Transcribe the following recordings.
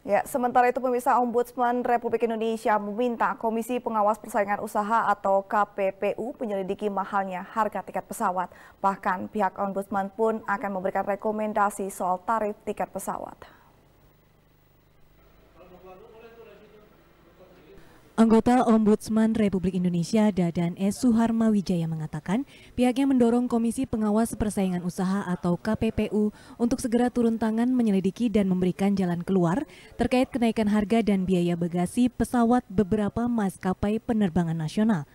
Ya, sementara itu pemirsa Ombudsman Republik Indonesia meminta Komisi Pengawas Persaingan Usaha atau KPPU menyelidiki mahalnya harga tiket pesawat. Bahkan pihak Ombudsman pun akan memberikan rekomendasi soal tarif tiket pesawat. Anggota Ombudsman Republik Indonesia Dadan S. Suharma Wijaya mengatakan pihaknya mendorong Komisi Pengawas Persaingan Usaha atau KPPU untuk segera turun tangan menyelidiki dan memberikan jalan keluar terkait kenaikan harga dan biaya bagasi pesawat beberapa maskapai penerbangan nasional.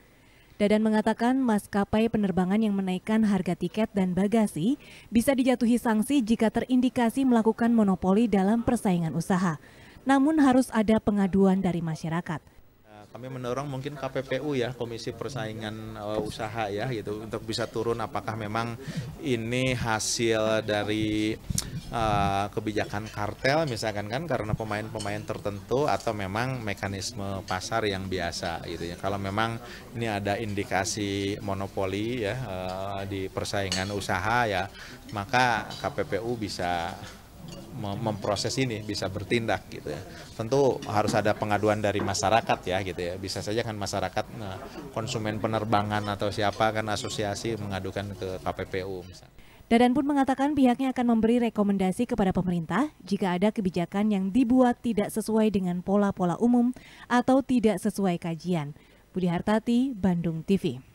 Dadan mengatakan maskapai penerbangan yang menaikkan harga tiket dan bagasi bisa dijatuhi sanksi jika terindikasi melakukan monopoli dalam persaingan usaha. Namun harus ada pengaduan dari masyarakat kami mendorong mungkin KPPU ya Komisi Persaingan eh, Usaha ya gitu untuk bisa turun apakah memang ini hasil dari uh, kebijakan kartel misalkan kan karena pemain-pemain tertentu atau memang mekanisme pasar yang biasa gitu ya kalau memang ini ada indikasi monopoli ya uh, di persaingan usaha ya maka KPPU bisa memproses ini bisa bertindak gitu ya tentu harus ada pengaduan dari masyarakat ya gitu ya bisa saja kan masyarakat nah, konsumen penerbangan atau siapa kan asosiasi mengadukan ke KPPU misalnya Dadan pun mengatakan pihaknya akan memberi rekomendasi kepada pemerintah jika ada kebijakan yang dibuat tidak sesuai dengan pola-pola umum atau tidak sesuai kajian. Budi Hartati, Bandung TV.